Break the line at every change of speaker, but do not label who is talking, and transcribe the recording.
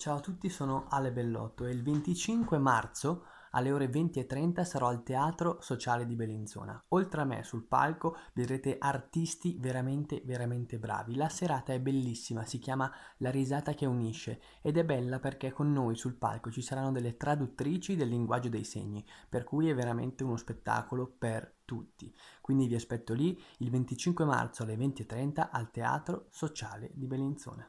Ciao a tutti, sono Ale Bellotto e il 25 marzo alle ore 20.30 sarò al Teatro Sociale di Bellinzona. Oltre a me sul palco vedrete artisti veramente veramente bravi. La serata è bellissima, si chiama La risata che unisce ed è bella perché con noi sul palco ci saranno delle traduttrici del linguaggio dei segni, per cui è veramente uno spettacolo per tutti. Quindi vi aspetto lì il 25 marzo alle 20.30 al Teatro Sociale di Bellinzona.